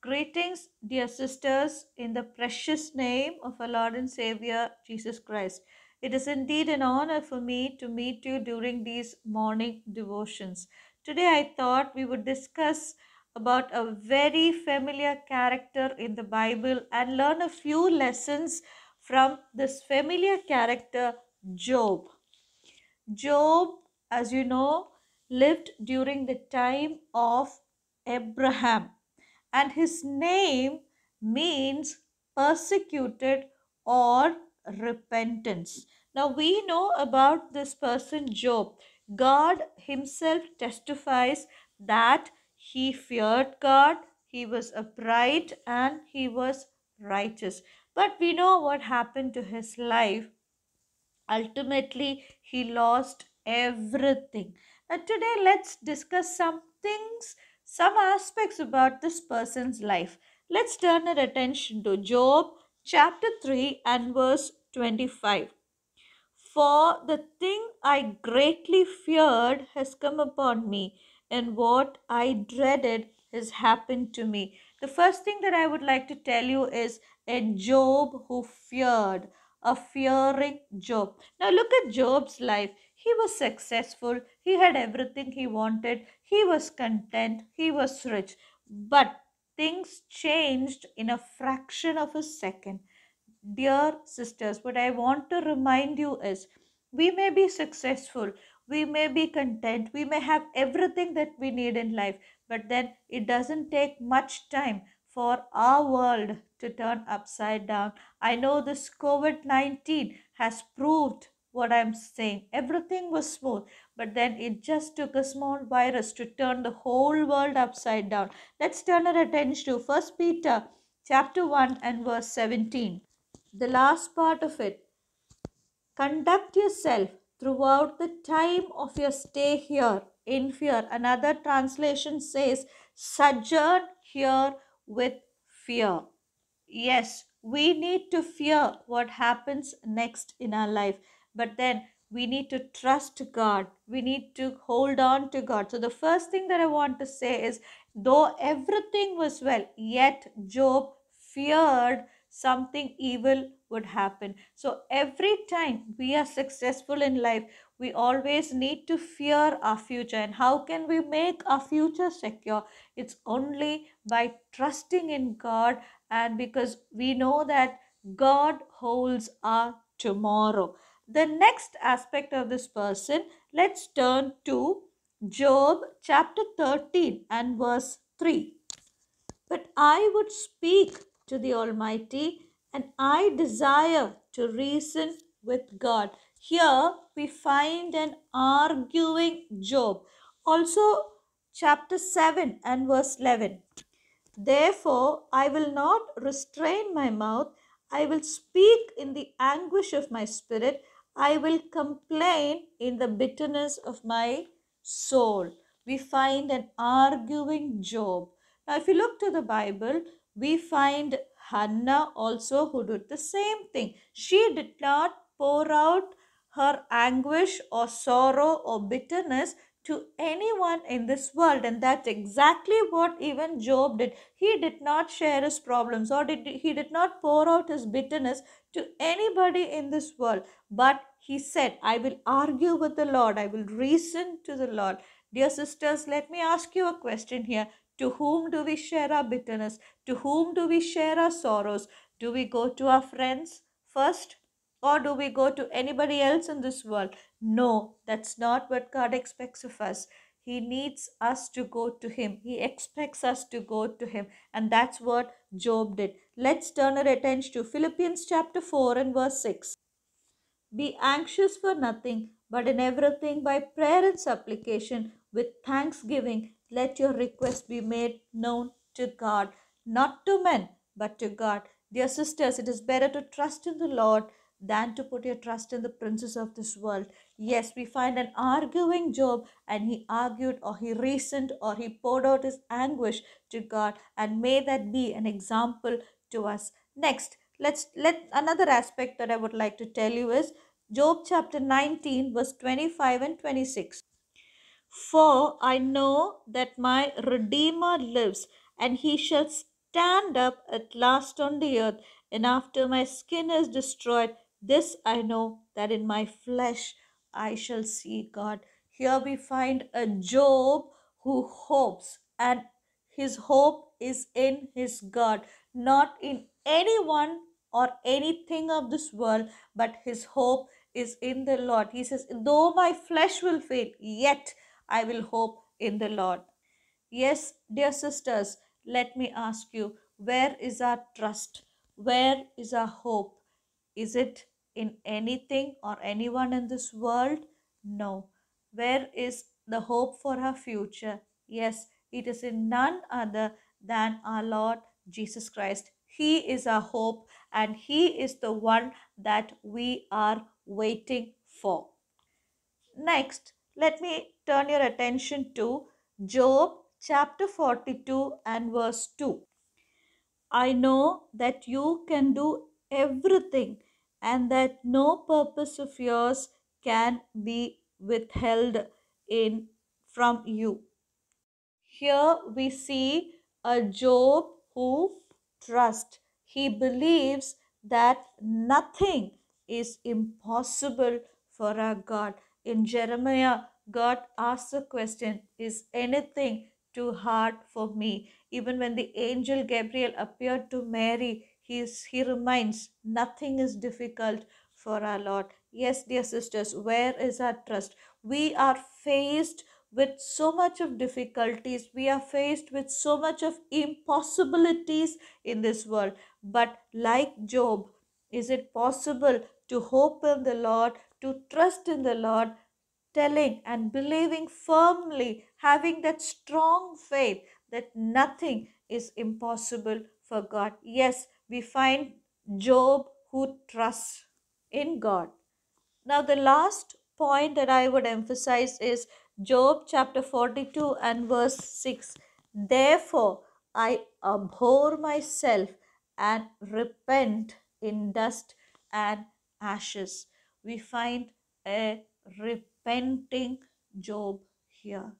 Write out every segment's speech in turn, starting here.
Greetings, dear sisters, in the precious name of our Lord and Savior Jesus Christ. It is indeed an honor for me to meet you during these morning devotions. Today, I thought we would discuss about a very familiar character in the Bible and learn a few lessons from this familiar character, Job. Job, as you know, lived during the time of Abraham, and his name means persecuted or repentance. Now we know about this person Job. God Himself testifies that he feared God, he was upright, and he was righteous. But we know what happened to his life. Ultimately, he lost everything. And today, let's discuss some things, some aspects about this person's life. Let's turn our attention to Job chapter 3 and verse 25. For the thing I greatly feared has come upon me, and what I dreaded has happened to me. The first thing that I would like to tell you is a Job who feared, a fearing Job. Now look at Job's life. He was successful, he had everything he wanted, he was content, he was rich. But things changed in a fraction of a second. Dear sisters, what I want to remind you is we may be successful, we may be content, we may have everything that we need in life, but then it doesn't take much time for our world to turn upside down. I know this COVID 19 has proved what I'm saying. Everything was smooth, but then it just took a small virus to turn the whole world upside down. Let's turn our attention to First Peter chapter 1 and verse 17. The last part of it. Conduct yourself throughout the time of your stay here in fear. Another translation says, sojourn here with fear. Yes, we need to fear what happens next in our life, but then we need to trust God. We need to hold on to God. So, the first thing that I want to say is, though everything was well, yet Job feared something evil would happen. So every time we are successful in life, we always need to fear our future. And how can we make our future secure? It's only by trusting in God and because we know that God holds our tomorrow. The next aspect of this person, let's turn to Job chapter 13 and verse 3. But I would speak to the Almighty, and I desire to reason with God. Here we find an arguing Job. Also, chapter 7 and verse 11. Therefore, I will not restrain my mouth. I will speak in the anguish of my spirit. I will complain in the bitterness of my soul. We find an arguing Job. Now, if you look to the Bible, we find Hannah also who did the same thing. She did not pour out her anguish or sorrow or bitterness to anyone in this world and that's exactly what even job did he did not share his problems or did he did not pour out his bitterness to anybody in this world but he said i will argue with the lord i will reason to the lord dear sisters let me ask you a question here to whom do we share our bitterness? To whom do we share our sorrows? Do we go to our friends first? Or do we go to anybody else in this world? No, that's not what God expects of us. He needs us to go to Him. He expects us to go to Him. And that's what Job did. Let's turn our attention to Philippians chapter 4 and verse 6. Be anxious for nothing, but in everything by prayer and supplication with thanksgiving let your request be made known to God, not to men, but to God. Dear sisters, it is better to trust in the Lord than to put your trust in the princes of this world. Yes, we find an arguing Job, and he argued, or he reasoned, or he poured out his anguish to God, and may that be an example to us. Next, let's let another aspect that I would like to tell you is Job chapter 19, verse 25 and 26. For I know that my Redeemer lives, and he shall stand up at last on the earth. And after my skin is destroyed, this I know that in my flesh I shall see God. Here we find a Job who hopes, and his hope is in his God, not in anyone or anything of this world, but his hope is in the Lord. He says, Though my flesh will fail, yet I will hope in the Lord. Yes, dear sisters, let me ask you where is our trust? Where is our hope? Is it in anything or anyone in this world? No. Where is the hope for our future? Yes, it is in none other than our Lord Jesus Christ. He is our hope and He is the one that we are waiting for. Next, let me turn your attention to Job chapter 42 and verse 2. I know that you can do everything and that no purpose of yours can be withheld in from you. Here we see a Job who trusts. He believes that nothing is impossible for our God. In Jeremiah, God asks a question Is anything too hard for me? Even when the angel Gabriel appeared to Mary, he, is, he reminds, Nothing is difficult for our Lord. Yes, dear sisters, where is our trust? We are faced with so much of difficulties we are faced with so much of impossibilities in this world but like job is it possible to hope in the Lord, to trust in the Lord, telling and believing firmly, having that strong faith that nothing is impossible for God. Yes, we find Job who trusts in God. Now, the last point that I would emphasize is Job chapter 42 and verse 6. Therefore, I abhor myself and repent in dust and ashes. We find a repenting Job here.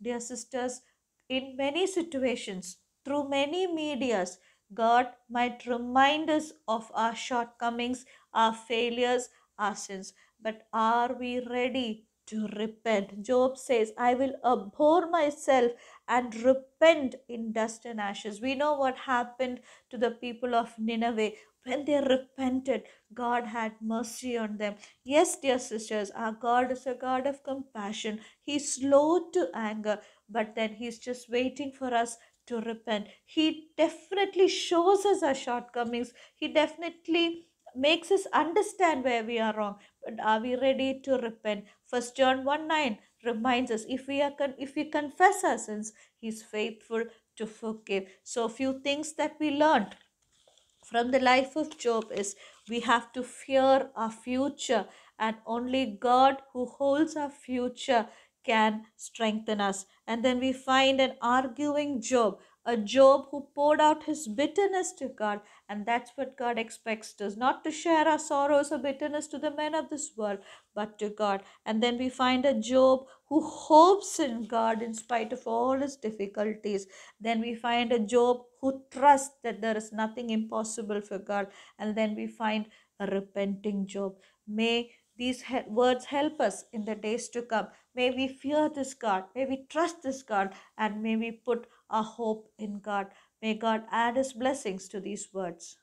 Dear sisters, in many situations, through many medias, God might remind us of our shortcomings, our failures, our sins. But are we ready to repent? Job says, I will abhor myself and repent in dust and ashes. We know what happened to the people of Nineveh when they repented, God had mercy on them. Yes, dear sisters, our God is a God of compassion. He's slow to anger, but then He's just waiting for us to repent. He definitely shows us our shortcomings. He definitely makes us understand where we are wrong. But are we ready to repent? First John 1 9 reminds us if we are con- if we confess our sins, He's faithful to forgive. So a few things that we learned from the life of Job is we have to fear our future, and only God who holds our future can strengthen us. And then we find an arguing Job a Job who poured out his bitterness to God. And that's what God expects us not to share our sorrows or bitterness to the men of this world, but to God. And then we find a Job who hopes in God in spite of all his difficulties. Then we find a Job who trusts that there is nothing impossible for God. And then we find a repenting Job. May these he- words help us in the days to come. May we fear this God. May we trust this God. And may we put our hope in God. May God add His blessings to these words.